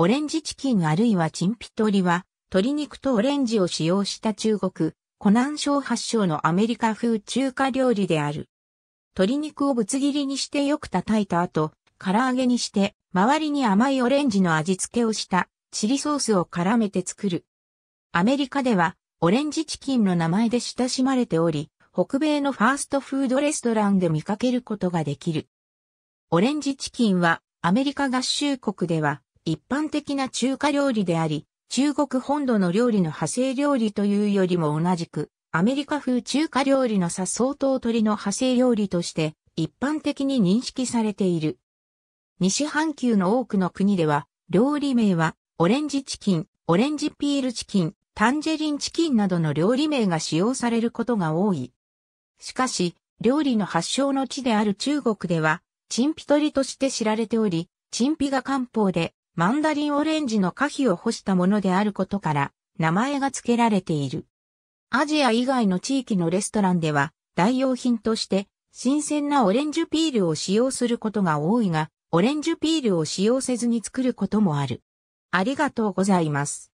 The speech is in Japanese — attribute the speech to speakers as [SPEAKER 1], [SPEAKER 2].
[SPEAKER 1] オレンジチキンあるいはチンピトリは、鶏肉とオレンジを使用した中国、湖南省発祥のアメリカ風中華料理である。鶏肉をぶつ切りにしてよく叩いた後、唐揚げにして、周りに甘いオレンジの味付けをしたチリソースを絡めて作る。アメリカでは、オレンジチキンの名前で親しまれており、北米のファーストフードレストランで見かけることができる。オレンジチキンは、アメリカ合衆国では、一般的な中華料理であり、中国本土の料理の派生料理というよりも同じく、アメリカ風中華料理のさ相当鳥の派生料理として一般的に認識されている。西半球の多くの国では、料理名はオレンジチキン、オレンジピールチキン、タンジェリンチキンなどの料理名が使用されることが多い。しかし、料理の発祥の地である中国では、チンピ鳥として知られており、チンピが漢方で、マンダリンオレンジの花皮を干したものであることから名前が付けられている。アジア以外の地域のレストランでは代用品として新鮮なオレンジピールを使用することが多いが、オレンジピールを使用せずに作ることもある。ありがとうございます。